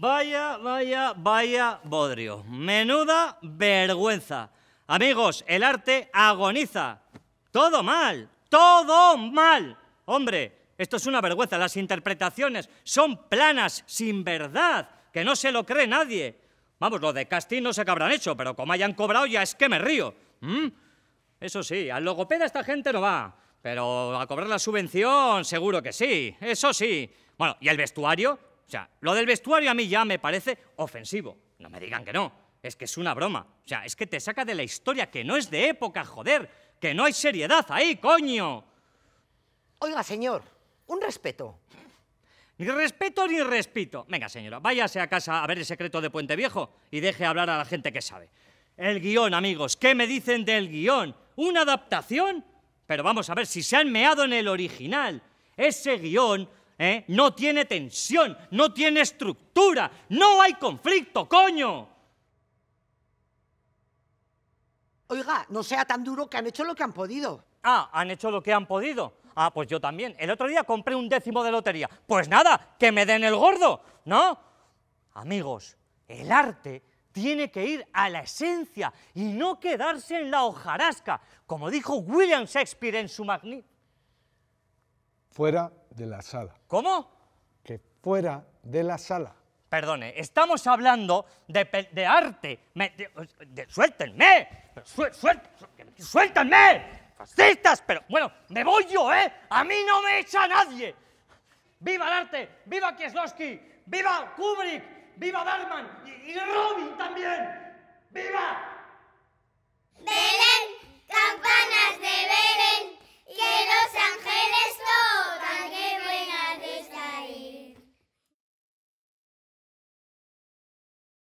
Vaya, vaya, vaya bodrio. Menuda vergüenza. Amigos, el arte agoniza. Todo mal, todo mal. Hombre, esto es una vergüenza. Las interpretaciones son planas, sin verdad, que no se lo cree nadie. Vamos, lo de casting no sé qué habrán hecho, pero como hayan cobrado ya es que me río. ¿Mm? Eso sí, al logopeda esta gente no va, pero a cobrar la subvención seguro que sí, eso sí. Bueno, ¿y el vestuario? O sea, lo del vestuario a mí ya me parece ofensivo. No me digan que no. Es que es una broma. O sea, es que te saca de la historia que no es de época, joder. Que no hay seriedad ahí, coño. Oiga, señor, un respeto. Ni respeto ni respeto. Venga, señora, váyase a casa a ver el secreto de Puente Viejo y deje hablar a la gente que sabe. El guión, amigos, ¿qué me dicen del guión? ¿Una adaptación? Pero vamos a ver si se han meado en el original. Ese guión ¿eh? no tiene tensión, no tiene estructura, no hay conflicto, coño. Oiga, no sea tan duro que han hecho lo que han podido. Ah, han hecho lo que han podido. Ah, pues yo también. El otro día compré un décimo de lotería. Pues nada, que me den el gordo, ¿no? Amigos, el arte tiene que ir a la esencia y no quedarse en la hojarasca, como dijo William Shakespeare en su magnífico... Fuera de la sala. ¿Cómo? Que fuera de la sala. Perdone, estamos hablando de, arte. de, ¡Suéltenme! ¡Fascistas! Pero bueno, me voy yo, ¿eh? ¡A mí no me echa nadie! ¡Viva el arte! ¡Viva Kieslowski! ¡Viva Kubrick! ¡Viva Darman ¡Y, y Robin también! ¡Viva!